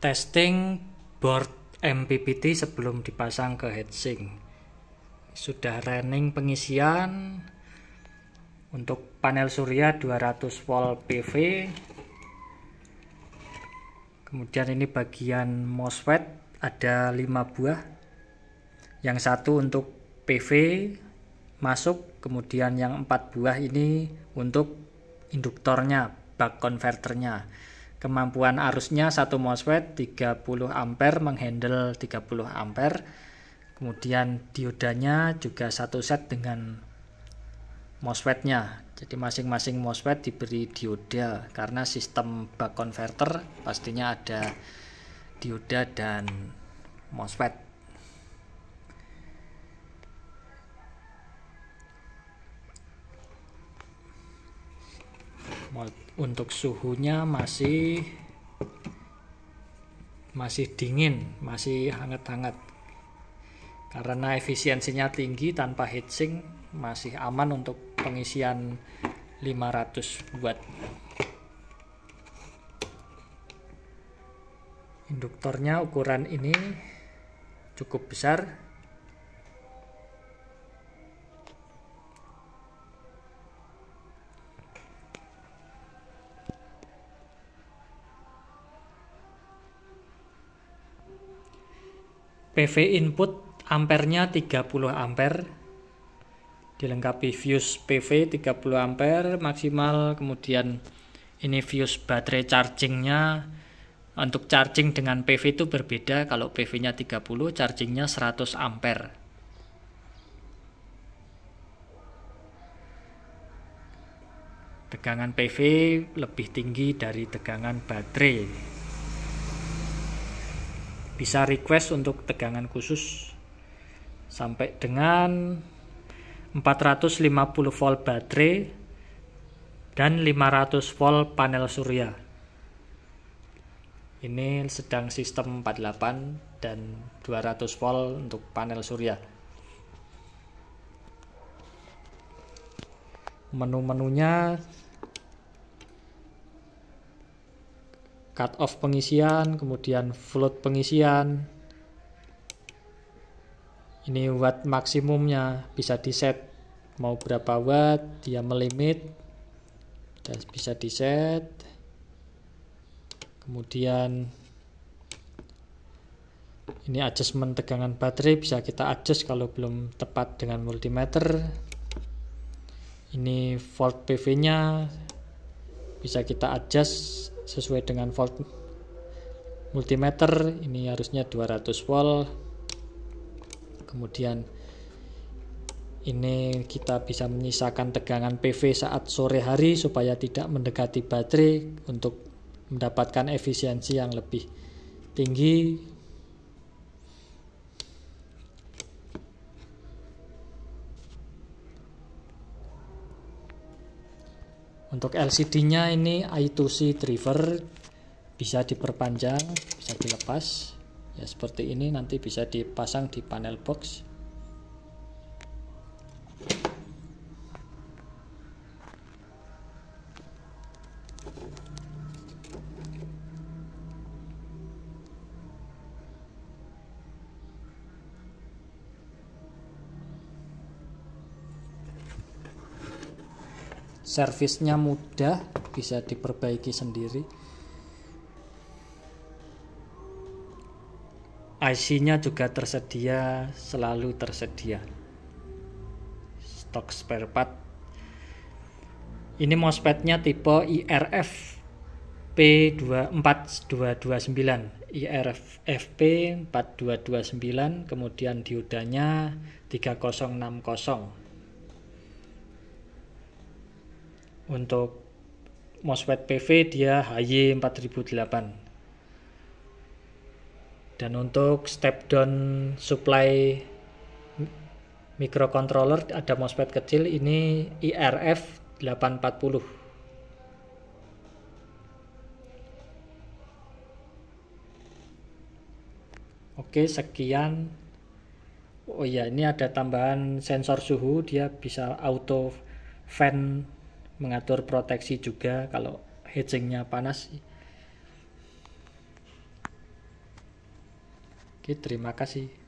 testing board MPPT sebelum dipasang ke heatsink. Sudah running pengisian untuk panel surya 200 volt PV. Kemudian ini bagian MOSFET ada 5 buah. Yang satu untuk PV masuk, kemudian yang 4 buah ini untuk induktornya, bak konverternya kemampuan arusnya satu MOSFET 30 ampere menghandle 30 ampere kemudian diodanya juga satu set dengan MOSFETnya jadi masing-masing MOSFET diberi dioda karena sistem buck converter pastinya ada dioda dan MOSFET untuk suhunya masih masih dingin, masih hangat-hangat. Karena efisiensinya tinggi tanpa heatsink masih aman untuk pengisian 500 watt. Induktornya ukuran ini cukup besar PV input ampernya 30 ampere dilengkapi fuse PV 30 ampere maksimal kemudian ini fuse baterai chargingnya untuk charging dengan PV itu berbeda kalau PV nya 30 chargingnya 100 ampere tegangan PV lebih tinggi dari tegangan baterai bisa request untuk tegangan khusus sampai dengan 450 volt baterai dan 500 volt panel surya ini sedang sistem 48 dan 200 volt untuk panel surya menu-menunya cut off pengisian, kemudian float pengisian. Ini watt maksimumnya bisa di set mau berapa watt, dia melimit. dan bisa di set. Kemudian ini adjustment tegangan baterai bisa kita adjust kalau belum tepat dengan multimeter. Ini volt PV-nya bisa kita adjust sesuai dengan volt multimeter ini harusnya 200 volt kemudian ini kita bisa menyisakan tegangan PV saat sore hari supaya tidak mendekati baterai untuk mendapatkan efisiensi yang lebih tinggi untuk LCD-nya ini I2C driver bisa diperpanjang, bisa dilepas. Ya seperti ini nanti bisa dipasang di panel box. servisnya mudah bisa diperbaiki sendiri IC-nya juga tersedia selalu tersedia stok spare part ini MOSFET-nya tipe IRF p 4229 IRF FP 4229 kemudian diodanya 3060 Untuk MOSFET PV dia HY4008 dan untuk step down supply microcontroller ada MOSFET kecil ini IRF 840 Oke sekian Oh iya ini ada tambahan sensor suhu dia bisa auto fan mengatur proteksi juga kalau hedgingnya panas oke terima kasih